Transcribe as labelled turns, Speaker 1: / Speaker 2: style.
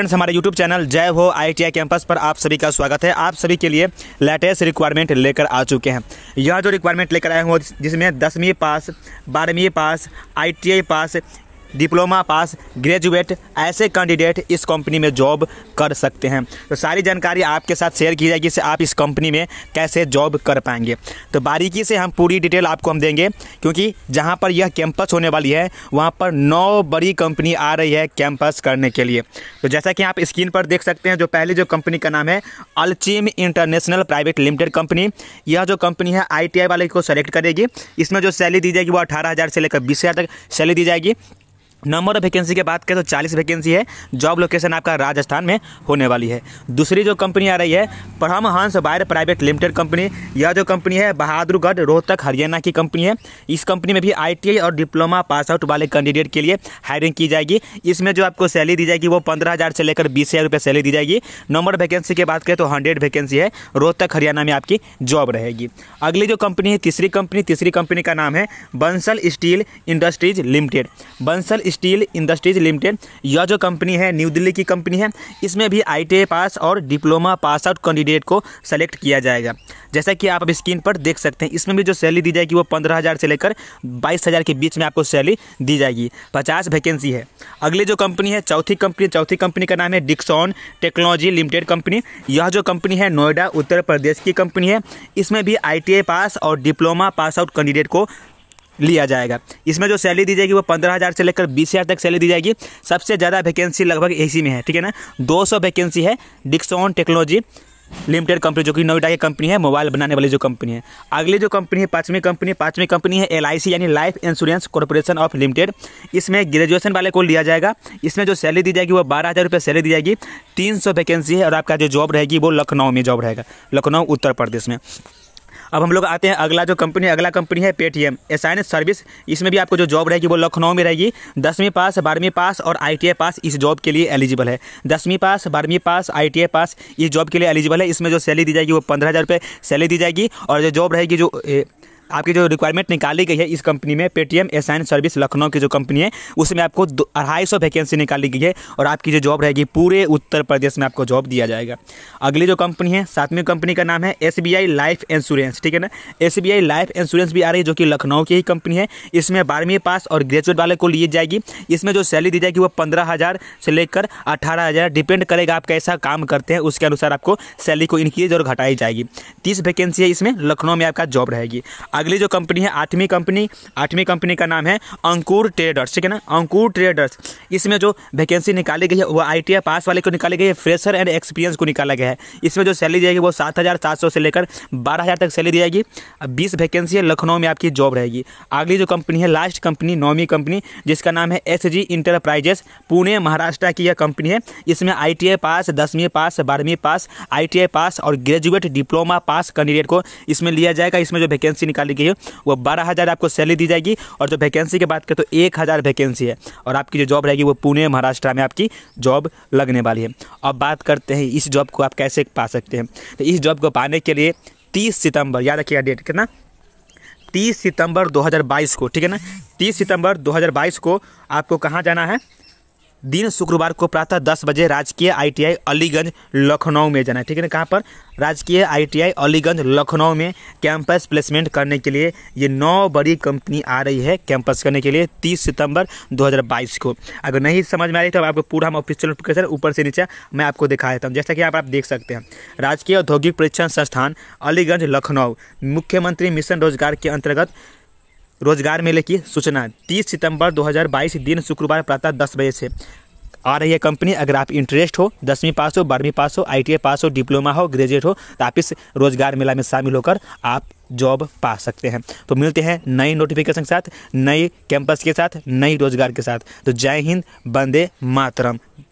Speaker 1: friends हमारे YouTube channel जय हो आई कैंपस पर आप सभी का स्वागत है आप सभी के लिए लेटेस्ट रिक्वायरमेंट लेकर आ चुके हैं यह जो रिक्वायरमेंट लेकर आए वो जिसमें दसवीं पास बारहवीं पास आई पास डिप्लोमा पास ग्रेजुएट ऐसे कैंडिडेट इस कंपनी में जॉब कर सकते हैं तो सारी जानकारी आपके साथ शेयर की जाएगी इससे आप इस कंपनी में कैसे जॉब कर पाएंगे तो बारीकी से हम पूरी डिटेल आपको हम देंगे क्योंकि जहाँ पर यह कैंपस होने वाली है वहाँ पर नौ बड़ी कंपनी आ रही है कैंपस करने के लिए तो जैसा कि आप स्क्रीन पर देख सकते हैं जो पहले जो कंपनी का नाम है Alchem international private limited company यह जो कंपनी है आई वाले को सेलेक्ट करेगी इसमें जो सैलरी दी जाएगी वो अठारह से लेकर बीस तक सैलरी दी जाएगी नंबर ऑफ वैकेंसी की बात करें तो 40 वैकेंसी है जॉब लोकेशन आपका राजस्थान में होने वाली है दूसरी जो कंपनी आ रही है परम हंस बायर प्राइवेट लिमिटेड कंपनी यह जो कंपनी है बहादुरगढ़ रोहतक हरियाणा की कंपनी है इस कंपनी में भी आईटीआई और डिप्लोमा पास आउट वाले कैंडिडेट के लिए हायरिंग की जाएगी इसमें जो आपको सैलरी दी जाएगी वो पंद्रह से लेकर बीस हज़ार सैलरी दी जाएगी नंबर वैकेंसी की बात करें तो हंड्रेड वैकेंसी है रोहतक हरियाणा में आपकी जॉब रहेगी अगली जो कंपनी है तीसरी कंपनी तीसरी कंपनी का नाम है Bansal steel industries limited Bansal steel industries limited यह जो कंपनी है न्यू दिल्ली की कंपनी है इसमें भी आई पास और डिप्लोमा पास आउट कैंडिडेट को सेलेक्ट किया जाएगा जैसा कि आप अब स्क्रीन पर देख सकते हैं इसमें भी जो सैलरी दी जाएगी वो पंद्रह हज़ार से लेकर बाईस हज़ार के बीच में आपको सैलरी दी जाएगी पचास वैकेंसी है अगली जो कंपनी है चौथी कंपनी चौथी कंपनी का नाम है डिक्सॉन टेक्नोलॉजी लिमिटेड कंपनी यह जो कंपनी है नोएडा उत्तर प्रदेश की कंपनी है इसमें भी आई पास और डिप्लोमा पास आउट कैंडिडेट को लिया जाएगा इसमें जो सैलरी दी जाएगी वो पंद्रह हज़ार से लेकर बीस हज़ार तक सैलरी दी जाएगी सबसे ज़्यादा वैकेंसी लगभग इसी में है ठीक है ना दो सौ वैकेंसी है डिक्सॉन टेक्नोलॉजी लिमिटेड कंपनी जो कि नोएडा की कंपनी है मोबाइल बनाने वाली जो कंपनी है अगली जो कंपनी है पाँचवीं कंपनी पाँचवीं कंपनी है एल यानी life insurance corporation of limited इसमें ग्रेजुएशन वाले को लिया जाएगा इसमें जो सैलरी दी जाएगी वो बारह हज़ार रुपये सैलरी दी जाएगी तीन सौ वैकेंसी है और आपका जो जॉब रहेगी वो लखनऊ में जॉब रहेगा लखनऊ उत्तर प्रदेश में अब हम लोग आते हैं अगला जो कंपनी अगला कंपनी है पेटीएम एसाइन सर्विस इसमें भी आपको जो जॉब रहेगी वो लखनऊ में रहेगी दसवीं पास बारहवीं पास और आई पास इस जॉब के लिए एलिजिबल है दसवीं पास बारहवीं पास आई पास इस जॉब के लिए एलिजिबल है इसमें जो सैलरी दी जाएगी वो पंद्रह हज़ार सैलरी दी जाएगी और जो जॉब रहेगी जो आपकी जो रिक्वायरमेंट निकाली गई है इस कंपनी में पेटीएम एसाइन सर्विस लखनऊ की जो कंपनी है उसमें आपको अढ़ाई सौ वैकेंसी निकाली गई है और आपकी जो जॉब रहेगी पूरे उत्तर प्रदेश में आपको जॉब दिया जाएगा अगली जो कंपनी है सातवीं कंपनी का नाम है एस लाइफ इंश्योरेंस ठीक है ना एस लाइफ इंश्योरेंस भी आ रही है जो कि लखनऊ की ही कंपनी है इसमें बारहवीं पास और ग्रेजुएट वाले को लिए जाएगी इसमें जो सैलरी दी जाएगी वो पंद्रह हज़ार से लेकर अठारह हज़ार डिपेंड करेगा आप कैसा काम करते हैं उसके अनुसार आपको सैलरी को इंक्रीज और घटाई जाएगी तीस वैकेंसी है इसमें लखनऊ में आपका जॉब रहेगी अगली जो कंपनी है आठवीं कंपनी आठवीं कंपनी का नाम है अंकुर ट्रेडर्स ठीक है ना अंकुर ट्रेडर्स इसमें जो वैकेंसी निकाली गई है वो आई पास वाले को निकाली गई है फ्रेशर एंड एक्सपीरियंस को निकाला गया है इसमें जो सैलरी जाएगी वो सात हज़ार सात सौ से लेकर बारह हज़ार तक सैलरी जाएगी बीस वैकेंसी है लखनऊ में आपकी जॉब रहेगी अगली जो कंपनी है लास्ट कंपनी नौवीं कंपनी जिसका नाम है S G enterprises Pune Maharashtra की यह कंपनी है इसमें आई पास दसवीं पास बारहवीं पास आई पास और ग्रेजुएट डिप्लोमा पास कैंडिडेट को इसमें लिया जाएगा इसमें जो वैकेंसी निकाली निकाली गई है वो बारह हज़ार आपको सैलरी दी जाएगी और जो वैकेंसी की बात करें तो एक हज़ार वैकेंसी है और आपकी जो जॉब रहेगी वो पुणे महाराष्ट्र में आपकी जॉब लगने वाली है अब बात करते हैं इस जॉब को आप कैसे पा सकते हैं तो इस जॉब को पाने के लिए तीस सितंबर याद रखिएगा डेट कितना तीस सितंबर 2022 को ठीक है ना तीस सितंबर 2022 को आपको कहाँ जाना है दिन शुक्रवार को प्रातः दस बजे राजकीय आईटीआई अलीगंज लखनऊ में जाना है ठीक है ना कहाँ पर राजकीय आईटीआई अलीगंज लखनऊ में कैंपस प्लेसमेंट करने के लिए ये नौ बड़ी कंपनी आ रही है कैंपस करने के लिए 30 सितंबर 2022 को अगर नहीं समझ में आ रही तो आपको पूरा हम ऑफिशियल नोटिफिकेशन ऊपर से नीचे मैं आपको दिखा देता हूँ जैसा कि आप, आप देख सकते हैं राजकीय औद्योगिक परीक्षण संस्थान अलीगंज लखनऊ मुख्यमंत्री मिशन रोजगार के अंतर्गत रोजगार मेले की सूचना 30 सितंबर 2022 दिन शुक्रवार प्रातः 10 बजे से आ रही है कंपनी अगर आप इंटरेस्ट हो दसवीं पास हो बारहवीं पास हो आई पास हो डिप्लोमा हो ग्रेजुएट हो तो आप इस रोजगार मेला में शामिल होकर आप जॉब पा सकते हैं तो मिलते हैं नई नोटिफिकेशन के साथ नए कैंपस के साथ नई रोजगार के साथ तो जय हिंद बंदे मातरम